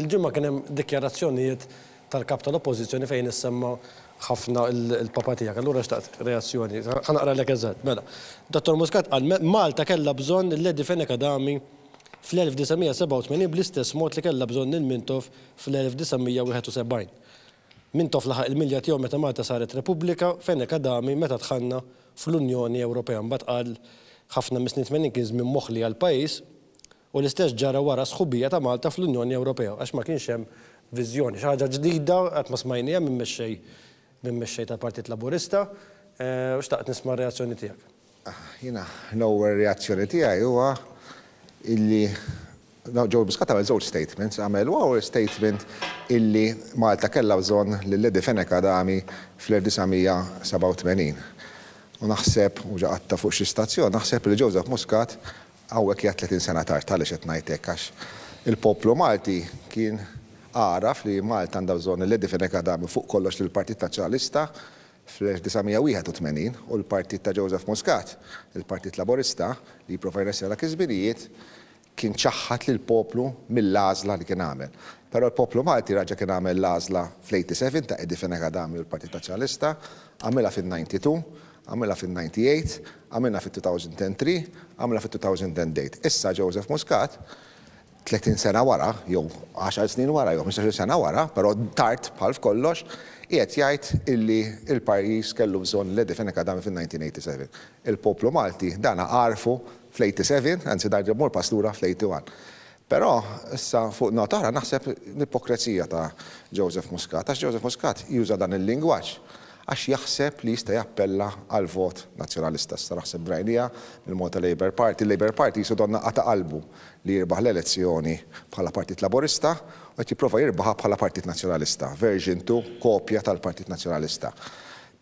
il ġimma kien hemm dikjarazzjonijiet tal-kap tal-oppożizzjoni fejn issemma ħafna il-papa tiegħek. Allura xtaqt reazzjoni. Ħanaqra lek eżatt. Mela. Dottor Muscat qal Malta kellha bżonn il ledi Fenek Adami fl-1987 bl-istess mod li kellha bżonn il-Mintof fl-1971. Mintof laħaq il-milja tiegħu meta Malta saret Repubblika, Fenek Adami meta tħanna fl-Unjoni Ewropea. Mbagħad qal ħafna mis-snin kien żmien moħħli għal-pajjiż U l-istess ġara wara sħubija ta' Malta fl-Unjoni Ewropea, għax ma kienx hemm viżjoni. Xi ħaġa ġdida qatt ma smajnija minn mexxej minn mexxej tal-Partit Laburista eh, u xtaqt nisma' reazzjoni tiegħek. Ah, Jiena l-ewwel reazzjoni tiegħi huwa illi Ġo Biskat għamel żewġ statements, għamel wow statement illi Malta kellha bżonn li Ledi Feneka għami fl-1987. U naħseb, u ġaqatta fuq xi stazzjon, naħseb li Joseph Muscat għawek jgħat 30 sena tar tal-ex għax il-poplu Malti kien għaraf li Malta għandha bżonn l-edifinek għadami fuq kollox l-Partit Taċċalista fl-1981 u l-Partit ta' Joseph Muscat, il-Partit Laborista li provajna sena kizbirijiet kien ċaħħat l poplu mill lażla li kien għamel. Pero l-poplu Malti raġa kien għamel lażla fl-87 ta' edifinek għadami u l-Partit Taċċalista, għamela fin-92 għamilha fil 98 għamilha fit-2003, għamilha fit-2008. Issa Joseph Muscat, 30 sena wara, jew 10 snin wara, jew 15 sena wara, però tard palf kollox, qiegħed jgħid illi il-pajjiż kellu bżonn l edif kadami fin-1987. Il-poplu Malti dana għarfu fl-87, anzi dar mor pastura fl-81. Però, issa fuq notara naħseb l-ipokrazija ta' Joseph Muscat, għax Joseph Muscat juża dan il-lingwaġġ għax jaħseb li jista' jappella għal vot nazzjonalista saraħseb brajnija mill mota Labour Party. labour Party jisu donna għata qalbu li jirbaħ l-elezzjoni bħala partit laborista u qed jipprova jirbaħ bħala partit nazzjonalista, version tu kopja tal-partit nazzjonalista.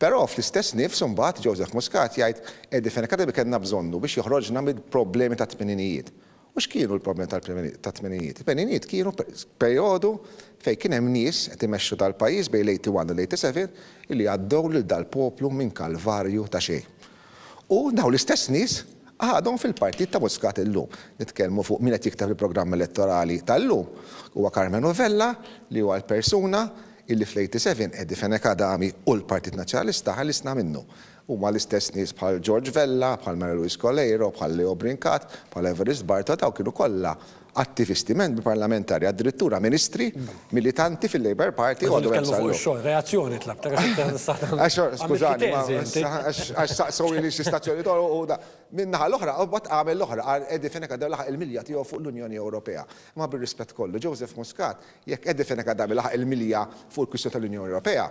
Però fl-istess nifs mbagħad Joseph Muscat jgħid ed akademi akademik bżonnu biex joħroġna mill-problemi ta' tmininijiet. Mux kienu l-problem tal tmeninijiet il kienu periodu fej kien hemm nies qed imexxu dal-pajjiż bejn l-81 u l-87 illi għaddew lil dal-poplu minn kalvarju ta' xejn. U daw l-istess nies għadhom fil-partit ta' Muscat illum. Nitkellmu fuq min qed jiktab il-programm elettorali tal-lum. Huwa Carmen Novella li huwa l-persuna illi fl-87 Eddie Feneka Dami u l-Partit Nazzjonalista ħallisna minnu huma l-istess nies bħal George Vella, bħal Mary Louise Coleiro, bħal Leo Brincat, bħal Everest Barta, daw kienu kollha attivisti, membri parlamentari, addirittura ministri, militanti fil-Labor Party. Għadu kellu fuq xogħol, reazzjoni tlab, ta' għaxor, skużani, għax saqsaw li x-istazzjoni toru u da. Minnaħa l-oħra, u bat għamil l-oħra, għeddi feneka da laħ il-milja tiegħu fuq l-Unjoni Ewropea. Ma bil-rispett kollu, Joseph Muscat, jekk eddi feneka da laħ il-milja fuq il-kwistjoni tal-Unjoni Ewropea,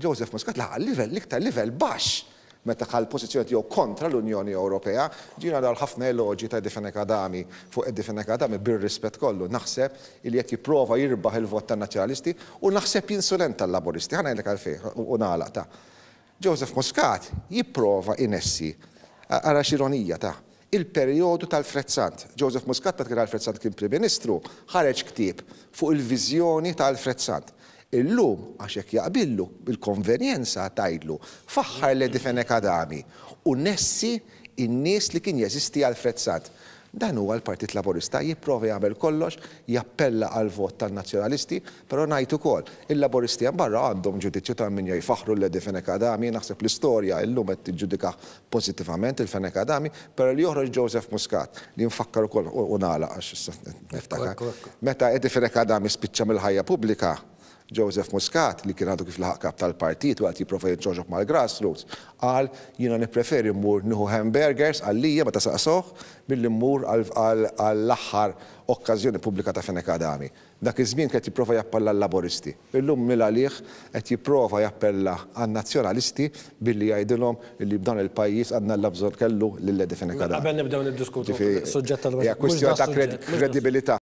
Joseph Muscat laħ livell, liktar livell baxx meta ħal pożizzjoni tiegħu kontra l-Unjoni Ewropea, ġina dal ħafna eloġi ta' Defene Kadami fuq Defene Kadami bir-rispett kollu. Naħseb il jekk jipprova jirbaħ il-vot tan-nazzjonalisti u naħseb insulent tal-laboristi. Ħana jgħidlek għalfejn u nagħlaq ta'. Joseph Muscat jipprova inessi għara xironija ta' il-periodu tal-Frezzant. Joseph Muscat, patkera għal-Frezzant kien Prim Ministru, ħareġ ktib fuq il-vizjoni tal-Frezzant. Illum, għaxek jaqbillu il-konvenjenza tajdlu faħħar li difene kadami, u nessi in-nies li kien jeżisti għal frezzat. Dan huwa l-Partit Laburista jipprovi jagħmel kollox, jappella għal vot tan-nazzjonalisti, però ngħid ukoll il laboristi għan barra għandhom ġudizzju ta' min faħru l di Fenek naħseb l-istorja illum qed ġudika pożittivament il fene kadami, però li joħroġ Joseph Muscat li nfakkar ukoll u nagħlaq għax niftakar. Meta Edi Fenek kadami spiċċa mill-ħajja pubblika, Joseph Muscat li kien għadu kif laħaq tal-partit waqt jipprofa jitxoġok mal-grassroots, għal jina nipreferi mmur nuhu hamburgers għallija ma tasaqsoħ mill mmur għall-axħar okkazjoni pubblika ta' feneka dami. Dak iż-żmien qed jipprova l-laboristi. Illum mill-għalih qed jipprova jappella għan-nazzjonalisti billi jgħidilhom li b'dan il-pajjiż għandna l-labżor kellu lill-ledi feneka dami. Qabel nibdew niddiskutu suġġett tal-kwistjoni ta' kredibilità.